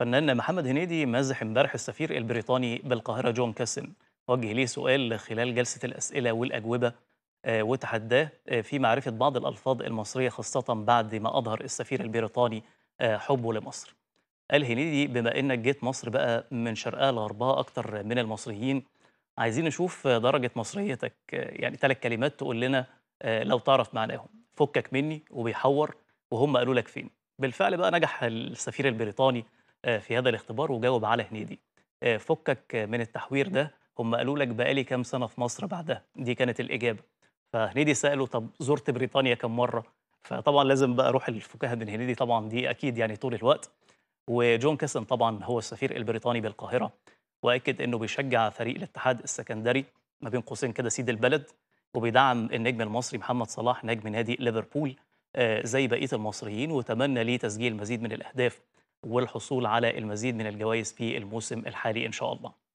فنان محمد هنيدي مازح امبارح السفير البريطاني بالقاهرة جون كاسن وجه ليه سؤال خلال جلسة الأسئلة والأجوبة آه، وتحداه آه، في معرفة بعض الألفاظ المصرية خاصة بعد ما أظهر السفير البريطاني آه، حبه لمصر قال هنيدي بما إنك جيت مصر بقى من شرقها لغربها أكتر من المصريين عايزين نشوف درجة مصريتك يعني ثلاث كلمات تقول لنا لو تعرف معناهم فكك مني وبيحور وهم قالوا لك فين بالفعل بقى نجح السفير البريطاني آه، في هذا الاختبار وجاوب على هنيدي آه، فكك من التحوير ده هم قالوا لك بقالي كام سنه في مصر بعدها دي كانت الاجابه فهنيدي ساله طب زرت بريطانيا كم مره فطبعا لازم بقى روح الفكاهه من هنيدي طبعا دي اكيد يعني طول الوقت وجون كاسن طبعا هو السفير البريطاني بالقاهره واكد انه بيشجع فريق الاتحاد السكندري ما بين قوسين كده سيد البلد وبيدعم النجم المصري محمد صلاح نجم نادي ليفربول آه، زي بقيه المصريين وتمنى ليه تسجيل مزيد من الاهداف والحصول على المزيد من الجوائز في الموسم الحالي إن شاء الله